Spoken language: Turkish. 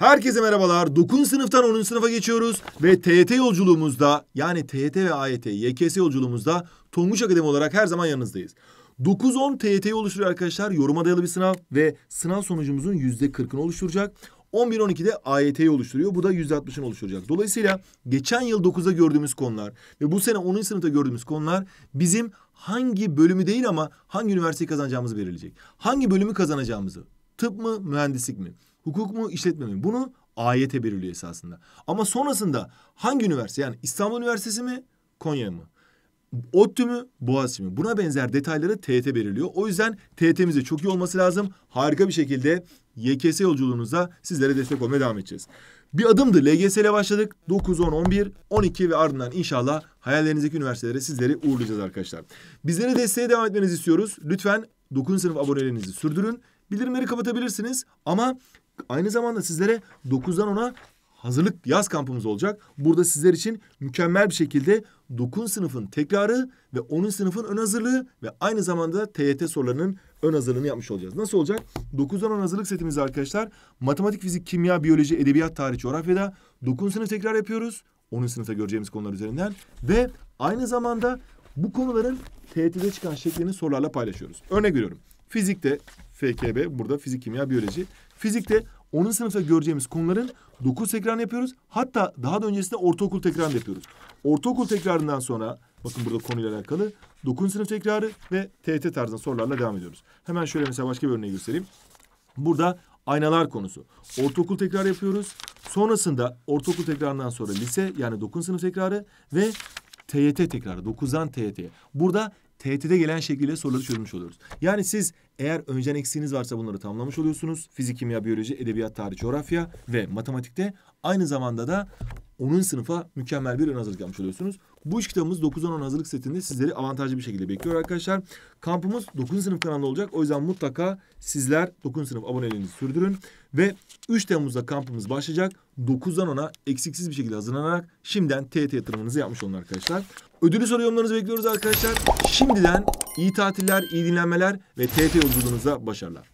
Herkese merhabalar. 9. sınıftan 10. sınıfa geçiyoruz ve TYT yolculuğumuzda yani TYT ve AYT, YKS yolculuğumuzda Tonguç Akademi olarak her zaman yanınızdayız. 9-10 TYT'yi oluşturuyor arkadaşlar. Yoruma dayalı bir sınav ve sınav sonucumuzun %40'ını oluşturacak. 11-12'de AYT'yi oluşturuyor. Bu da %60'ını oluşturacak. Dolayısıyla geçen yıl 9'da gördüğümüz konular ve bu sene 10. sınıfta gördüğümüz konular bizim hangi bölümü değil ama hangi üniversiteyi kazanacağımızı belirleyecek. Hangi bölümü kazanacağımızı. Tıp mı, mühendislik mi? Hukuk mu işletme mi? Bunu ayete belirliyor esasında. Ama sonrasında hangi üniversite yani İstanbul Üniversitesi mi Konya mı? ODTÜ mü Boğaziçi mi? Buna benzer detayları TET belirliyor. O yüzden de çok iyi olması lazım. Harika bir şekilde YKS yolculuğunuza sizlere destek olmaya devam edeceğiz. Bir adımdı. LGS ile başladık. 9, 10, 11, 12 ve ardından inşallah hayallerinizdeki üniversitelere sizleri uğurlayacağız arkadaşlar. Bizlere desteğe devam etmenizi istiyoruz. Lütfen 9. sınıf aboneliğinizi sürdürün. Bildirimleri kapatabilirsiniz ama aynı zamanda sizlere 9'dan 10'a hazırlık yaz kampımız olacak. Burada sizler için mükemmel bir şekilde 9 sınıfın tekrarı ve 10. sınıfın ön hazırlığı ve aynı zamanda TYT sorularının ön hazırlığını yapmış olacağız. Nasıl olacak? 9'dan 10 hazırlık setimiz arkadaşlar matematik, fizik, kimya, biyoloji, edebiyat, tarih, coğrafyada 9 sınıf tekrar yapıyoruz. 10. sınıfta göreceğimiz konular üzerinden ve aynı zamanda bu konuların TYT'de çıkan şeklini sorularla paylaşıyoruz. Örnek veriyorum. Fizikte FKB burada fizik, kimya, biyoloji. Fizikte 10. sınıfta göreceğimiz konuların 9 tekrarını yapıyoruz. Hatta daha da öncesinde ortaokul tekrarını yapıyoruz. Ortaokul tekrarından sonra bakın burada konuyla alakalı 9. sınıf tekrarı ve TET tarzında sorularla devam ediyoruz. Hemen şöyle mesela başka bir örneği göstereyim. Burada aynalar konusu. Ortaokul tekrar yapıyoruz. Sonrasında ortaokul tekrarından sonra lise yani 9. sınıf tekrarı ve TET tekrarı 9'dan TYT'ye. Burada tehdide gelen şekliyle soruları çözmüş oluyoruz. Yani siz eğer öncen eksiğiniz varsa bunları tamamlamış oluyorsunuz. Fizik, kimya, biyoloji, edebiyat, tarih, coğrafya ve matematikte aynı zamanda da 10. sınıfa mükemmel bir ön hazırlık yapmış oluyorsunuz. Bu iş kitabımız 9'dan 10 hazırlık setinde sizleri avantajlı bir şekilde bekliyor arkadaşlar. Kampımız 9. sınıf kanalında olacak. O yüzden mutlaka sizler 9. sınıf aboneliğinizi sürdürün. Ve 3 Temmuz'da kampımız başlayacak. 9'dan 10'a eksiksiz bir şekilde hazırlanarak şimdiden TET yatırımınızı yapmış olun arkadaşlar. Ödülü soru yorumlarınızı bekliyoruz arkadaşlar. Şimdiden iyi tatiller, iyi dinlenmeler ve TET yolculuğunuza başarılar.